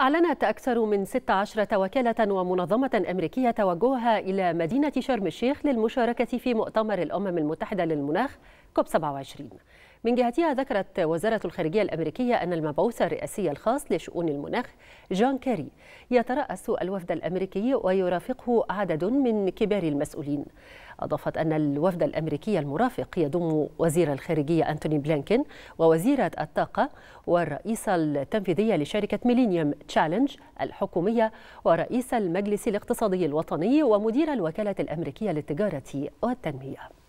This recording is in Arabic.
أعلنت أكثر من 16 وكالة ومنظمة أمريكية توجهها إلى مدينة شرم الشيخ للمشاركة في مؤتمر الأمم المتحدة للمناخ كوب 27 من جهتها ذكرت وزارة الخارجية الأمريكية أن المبعوث الرئاسي الخاص لشؤون المناخ جون كيري يترأس الوفد الأمريكي ويرافقه عدد من كبار المسؤولين أضافت أن الوفد الأمريكي المرافق يضم وزير الخارجية أنتوني بلينكن ووزيرة الطاقة والرئيسة التنفيذية لشركة ميلينيوم تشالنج الحكومية ورئيس المجلس الاقتصادي الوطني ومدير الوكالة الأمريكية للتجارة والتنمية